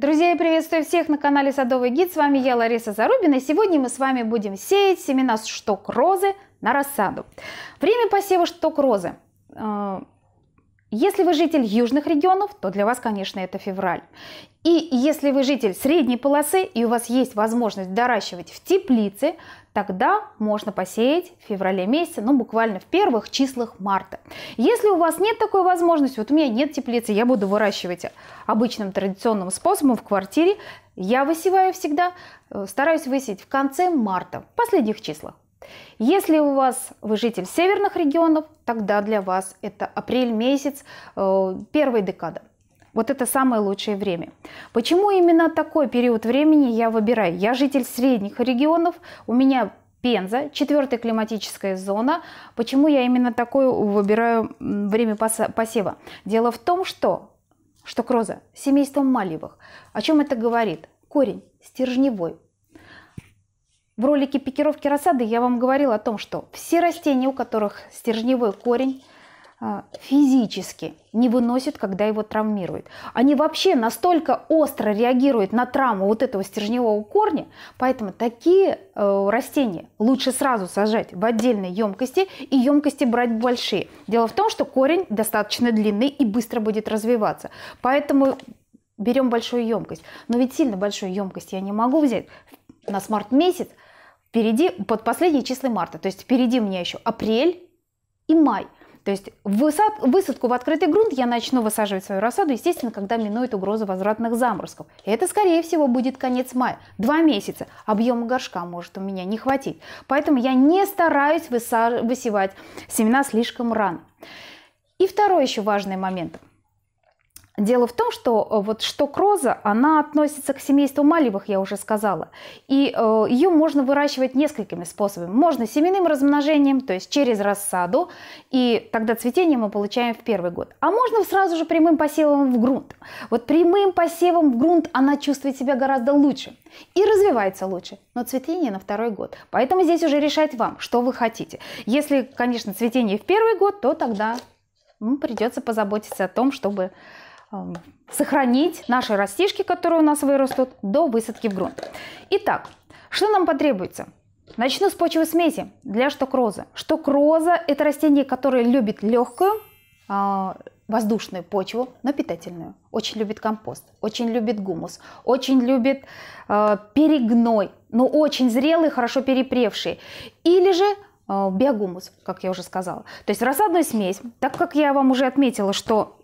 Друзья, я приветствую всех на канале Садовый гид. С вами я, Лариса Зарубина. сегодня мы с вами будем сеять семена шток розы на рассаду. Время посева шток розы. Э, если вы житель южных регионов, то для вас, конечно, это февраль. И если вы житель средней полосы и у вас есть возможность доращивать в теплице, тогда можно посеять в феврале месяце, ну буквально в первых числах марта. Если у вас нет такой возможности, вот у меня нет теплицы, я буду выращивать обычным традиционным способом в квартире, я высеваю всегда, э, стараюсь высеять в конце марта, в последних числах. Если у вас вы житель северных регионов, тогда для вас это апрель месяц, э, первая декада. Вот это самое лучшее время. Почему именно такой период времени я выбираю? Я житель средних регионов, у меня Пенза, четвертая климатическая зона. Почему я именно такое выбираю время посева? Дело в том, что, что кроза – семейство малевых. О чем это говорит? Корень стержневой. В ролике пикировки рассады я вам говорила о том, что все растения, у которых стержневой корень, а, физически не выносит, когда его травмируют. Они вообще настолько остро реагируют на травму вот этого стержневого корня, поэтому такие э, растения лучше сразу сажать в отдельной емкости и емкости брать большие. Дело в том, что корень достаточно длинный и быстро будет развиваться. Поэтому берем большую емкость. Но ведь сильно большую емкость я не могу взять на смарт месяц. Впереди, под последние числа марта, то есть впереди у меня еще апрель и май – то есть высад, высадку в открытый грунт я начну высаживать свою рассаду, естественно, когда минует угроза возвратных заморозков. И это, скорее всего, будет конец мая. Два месяца. Объема горшка может у меня не хватить. Поэтому я не стараюсь высаж... высевать семена слишком рано. И второй еще важный момент – Дело в том, что э, вот штокроза, она относится к семейству малевых, я уже сказала, и э, ее можно выращивать несколькими способами. Можно семенным размножением, то есть через рассаду, и тогда цветение мы получаем в первый год. А можно сразу же прямым посевом в грунт. Вот прямым посевом в грунт она чувствует себя гораздо лучше и развивается лучше, но цветение на второй год. Поэтому здесь уже решать вам, что вы хотите. Если, конечно, цветение в первый год, то тогда придется позаботиться о том, чтобы Эм, сохранить наши растишки, которые у нас вырастут, до высадки в грунт. Итак, что нам потребуется? Начну с почвы смеси для штокроза. Штокроза – это растение, которое любит легкую, а, воздушную почву, но питательную. Очень любит компост, очень любит гумус, очень любит э, перегной, но очень зрелый, хорошо перепревший. Или же э, биогумус, как я уже сказала. То есть рассадную смесь, так как я вам уже отметила, что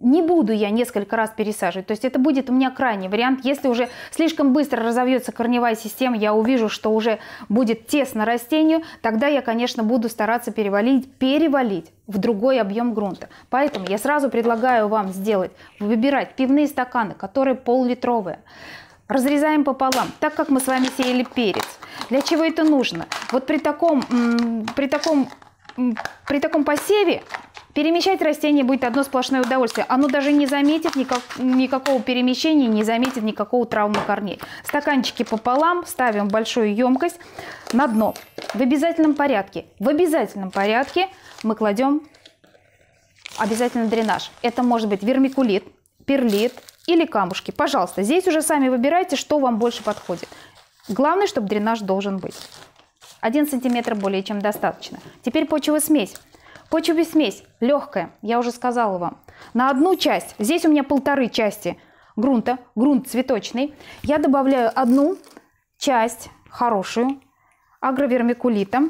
не буду я несколько раз пересаживать. То есть это будет у меня крайний вариант. Если уже слишком быстро разовьется корневая система, я увижу, что уже будет тесно растению, тогда я, конечно, буду стараться перевалить, перевалить в другой объем грунта. Поэтому я сразу предлагаю вам сделать, выбирать пивные стаканы, которые пол-литровые. Разрезаем пополам, так как мы с вами сеяли перец. Для чего это нужно? Вот при таком, при таком, при таком посеве Перемещать растение будет одно сплошное удовольствие. Оно даже не заметит никак, никакого перемещения, не заметит никакого травмы корней. Стаканчики пополам, ставим большую емкость на дно. В обязательном порядке, в обязательном порядке мы кладем обязательно дренаж. Это может быть вермикулит, перлит или камушки. Пожалуйста, здесь уже сами выбирайте, что вам больше подходит. Главное, чтобы дренаж должен быть. 1 сантиметр более чем достаточно. Теперь почевая смесь. Почве смесь легкая, я уже сказала вам. На одну часть, здесь у меня полторы части грунта, грунт цветочный, я добавляю одну часть хорошую агровермикулита.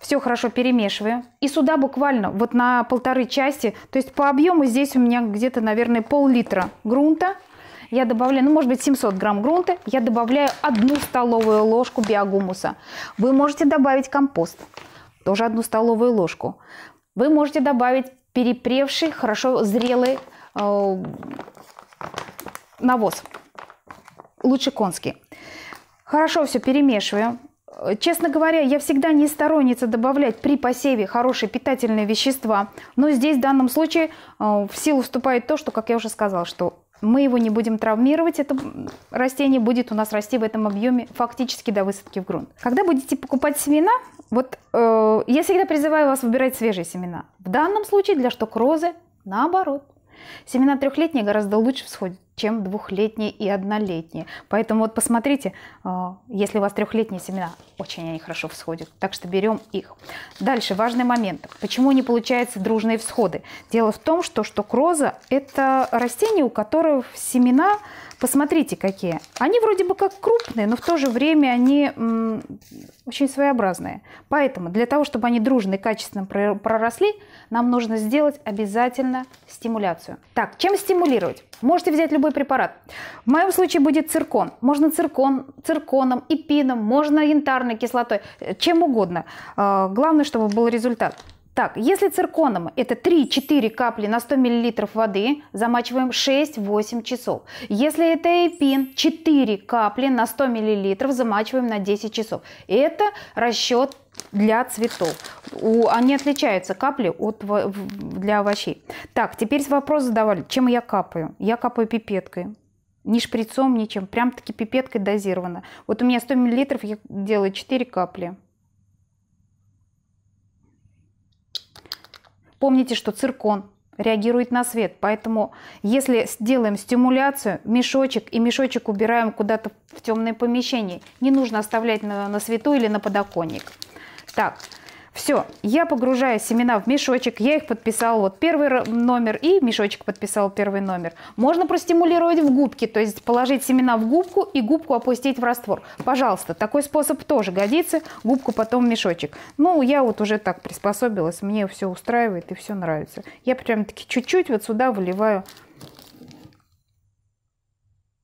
Все хорошо перемешиваю. И сюда буквально вот на полторы части, то есть по объему здесь у меня где-то, наверное, пол-литра грунта. Я добавляю, ну, может быть, 700 грамм грунта. Я добавляю одну столовую ложку биогумуса. Вы можете добавить компост тоже одну столовую ложку. Вы можете добавить перепревший, хорошо зрелый э, навоз. Лучше конский. Хорошо все перемешиваем. Честно говоря, я всегда не сторонница добавлять при посеве хорошие питательные вещества, но здесь в данном случае э, в силу вступает то, что, как я уже сказала, что мы его не будем травмировать, это растение будет у нас расти в этом объеме фактически до высадки в грунт. Когда будете покупать семена, вот э, я всегда призываю вас выбирать свежие семена. В данном случае для шток розы наоборот. Семена трехлетние гораздо лучше всходят, чем двухлетние и однолетние. Поэтому вот посмотрите, а, если у вас трехлетние семена, очень они хорошо всходят. Так что берем их. Дальше важный момент. Почему не получаются дружные всходы? Дело в том, что штокроза – это растение, у которого семена Посмотрите, какие. Они вроде бы как крупные, но в то же время они очень своеобразные. Поэтому для того, чтобы они дружно и качественно проросли, нам нужно сделать обязательно стимуляцию. Так, чем стимулировать? Можете взять любой препарат. В моем случае будет циркон. Можно циркон, цирконом, эпином, можно янтарной кислотой, э, чем угодно. Э, главное, чтобы был результат. Так, если цирконом это 3-4 капли на 100 мл воды, замачиваем 6-8 часов. Если это эпин, 4 капли на 100 мл замачиваем на 10 часов. Это расчет для цветов. У, они отличаются, капли, от, для овощей. Так, теперь вопрос задавали, чем я капаю? Я капаю пипеткой ни шприцом, ничем. Прям таки пипеткой дозировано. Вот у меня 100 мл, я делаю 4 капли. Помните, что циркон реагирует на свет. Поэтому если сделаем стимуляцию, мешочек и мешочек убираем куда-то в темное помещение, не нужно оставлять на, на свету или на подоконник. Так, все, я погружаю семена в мешочек, я их подписал вот первый номер и мешочек подписал первый номер. Можно простимулировать в губке, то есть положить семена в губку и губку опустить в раствор. Пожалуйста, такой способ тоже годится, губку потом в мешочек. Ну, я вот уже так приспособилась, мне все устраивает и все нравится. Я прям-таки чуть-чуть вот сюда выливаю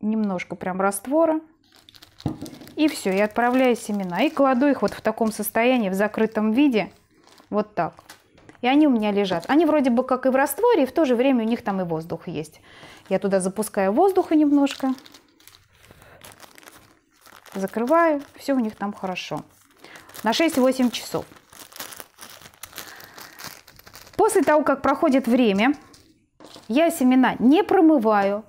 немножко прям раствора. И все, я отправляю семена и кладу их вот в таком состоянии, в закрытом виде, вот так. И они у меня лежат. Они вроде бы как и в растворе, и в то же время у них там и воздух есть. Я туда запускаю воздуха немножко, закрываю, все у них там хорошо. На 6-8 часов. После того, как проходит время, я семена не промываю,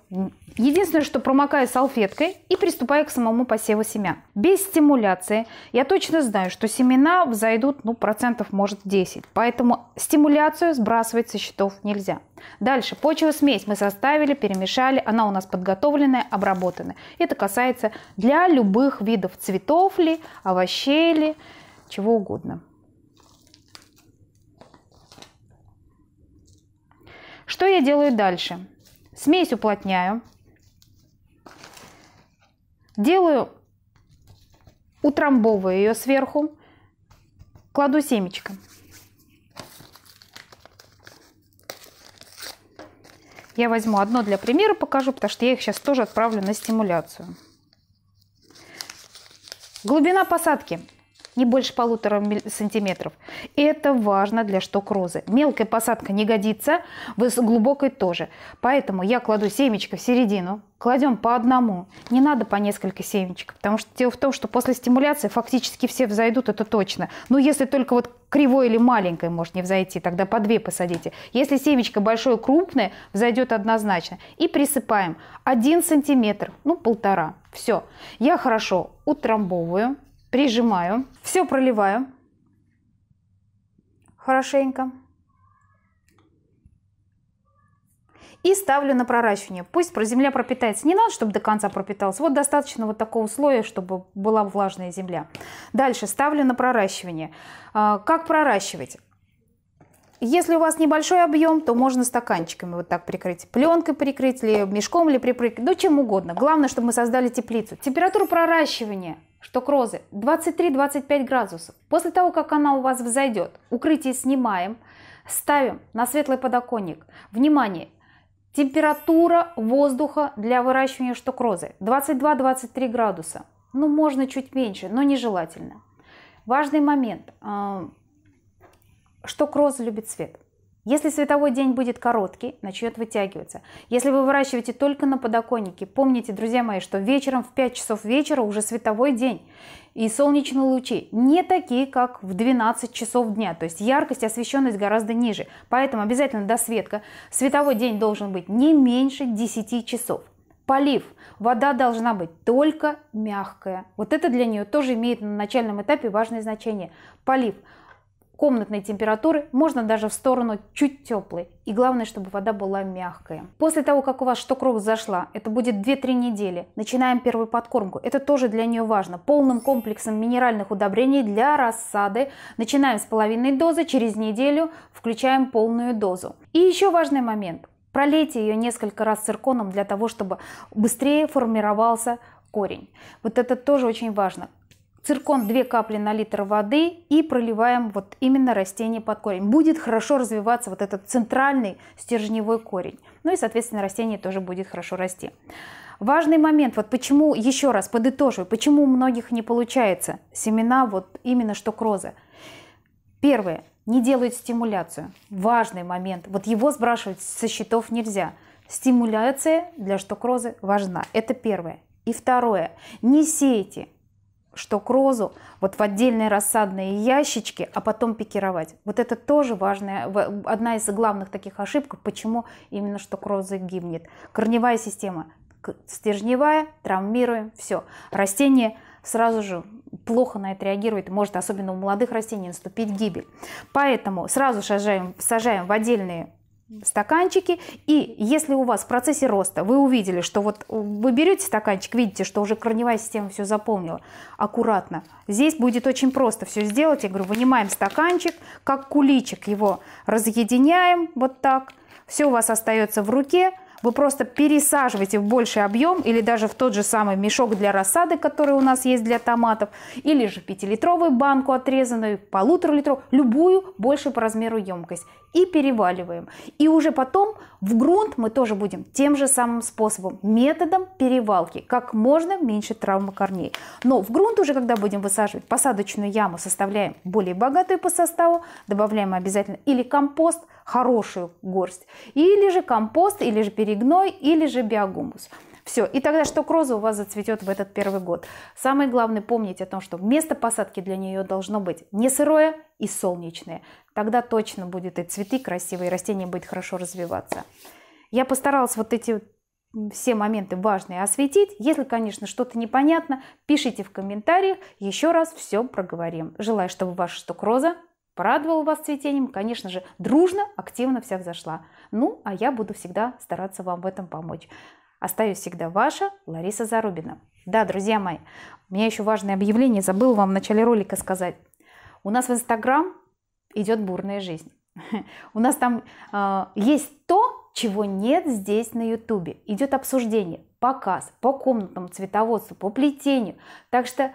Единственное, что промокаю салфеткой и приступаю к самому посеву семян. Без стимуляции я точно знаю, что семена взойдут ну, процентов может 10, поэтому стимуляцию сбрасывать со счетов нельзя. Дальше, почву смесь мы составили, перемешали, она у нас подготовленная, обработанная. Это касается для любых видов цветов ли, овощей ли, чего угодно. Что я делаю дальше? Смесь уплотняю, Делаю, утрамбовываю ее сверху, кладу семечко. Я возьму одно для примера, покажу, потому что я их сейчас тоже отправлю на стимуляцию. Глубина посадки не больше полутора сантиметров. это важно для шток розы. Мелкая посадка не годится, глубокой тоже. Поэтому я кладу семечко в середину, кладем по одному. Не надо по несколько семечек, потому что дело в том, что после стимуляции фактически все взойдут, это точно. Но если только вот кривой или маленькой может не взойти, тогда по две посадите. Если семечко большое, крупное, взойдет однозначно. И присыпаем один сантиметр, ну полтора. Все. Я хорошо утрамбовываю прижимаю, все проливаю хорошенько. И ставлю на проращивание. Пусть земля пропитается. Не надо, чтобы до конца пропиталась. Вот достаточно вот такого слоя, чтобы была влажная земля. Дальше ставлю на проращивание. А, как проращивать? Если у вас небольшой объем, то можно стаканчиками вот так прикрыть. Пленкой прикрыть, или мешком, или прикрыть, ну чем угодно. Главное, чтобы мы создали теплицу. Температура проращивания что крозы 23-25 градусов. После того, как она у вас взойдет, укрытие снимаем, ставим на светлый подоконник. Внимание! Температура воздуха для выращивания штукрозы 22-23 градуса. Ну, можно чуть меньше, но нежелательно. Важный момент. Штукроза а, любит свет. Если световой день будет короткий, начнет вытягиваться. Если вы выращиваете только на подоконнике, помните, друзья мои, что вечером в 5 часов вечера уже световой день. И солнечные лучи не такие, как в 12 часов дня. То есть яркость, освещенность гораздо ниже. Поэтому обязательно досветка. Световой день должен быть не меньше 10 часов. Полив. Вода должна быть только мягкая. Вот это для нее тоже имеет на начальном этапе важное значение. Полив комнатной температуры, можно даже в сторону чуть теплой. И главное, чтобы вода была мягкая. После того, как у вас штокрок зашла, это будет 2-3 недели, начинаем первую подкормку. Это тоже для нее важно. Полным комплексом минеральных удобрений для рассады. Начинаем с половинной дозы, через неделю включаем полную дозу. И еще важный момент. Пролейте ее несколько раз цирконом для того, чтобы быстрее формировался корень. Вот это тоже очень важно циркон 2 капли на литр воды и проливаем вот именно растение под корень. Будет хорошо развиваться вот этот центральный стержневой корень. Ну и, соответственно, растение тоже будет хорошо расти. Важный момент, вот почему, еще раз подытоживаю, почему у многих не получается семена вот именно что кроза. Первое, не делают стимуляцию. Важный момент, вот его сбрасывать со счетов нельзя. Стимуляция для штокрозы важна, это первое. И второе, не сейте что к розу вот в отдельные рассадные ящички, а потом пикировать. Вот это тоже важная, одна из главных таких ошибок, почему именно что к розы гибнет. Корневая система, стержневая, травмируем, все. Растение сразу же плохо на это реагирует, может особенно у молодых растений наступить гибель. Поэтому сразу сажаем, сажаем в отдельные стаканчики. И если у вас в процессе роста вы увидели, что вот э, вы берете стаканчик, видите, что уже корневая система все заполнила аккуратно. Здесь будет очень просто все сделать. Я говорю, вынимаем стаканчик, как куличик его разъединяем вот так. Все у вас остается в руке вы просто пересаживаете в больший объем или даже в тот же самый мешок для рассады, который у нас есть для томатов, или же 5-литровую банку отрезанную, полуторалитровую, любую больше по размеру емкость. И переваливаем. И уже потом в грунт мы тоже будем тем же самым способом, методом перевалки, как можно меньше травмы корней. Но в грунт уже, когда будем высаживать посадочную яму, составляем более богатую по составу, добавляем обязательно или компост, хорошую горсть. Или же компост, или же перегной, или же биогумус. Все, и тогда что роза у вас зацветет в этот первый год. Самое главное помнить о том, что место посадки для нее должно быть не сырое и солнечное. Тогда точно будет и цветы красивые, и растение будет хорошо развиваться. Я постаралась вот эти все моменты важные осветить. Если, конечно, что-то непонятно, пишите в комментариях. Еще раз все проговорим. Желаю, чтобы ваша штук роза порадовала вас цветением, конечно же, дружно, активно вся взошла. Ну, а я буду всегда стараться вам в этом помочь. Остаюсь всегда ваша Лариса Зарубина. Да, друзья мои, у меня еще важное объявление, забыл вам в начале ролика сказать. У нас в Инстаграм идет бурная жизнь. У нас там э, есть то, чего нет здесь на Ютубе. Идет обсуждение, показ по комнатному цветоводству, по плетению. Так что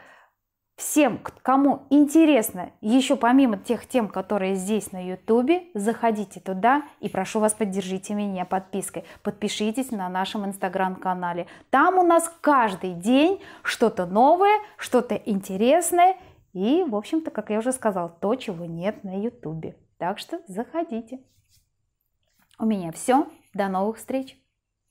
Всем, кому интересно, еще помимо тех тем, которые здесь на YouTube, заходите туда и прошу вас поддержите меня подпиской. Подпишитесь на нашем инстаграм-канале. Там у нас каждый день что-то новое, что-то интересное и, в общем-то, как я уже сказала, то, чего нет на YouTube. Так что заходите. У меня все. До новых встреч!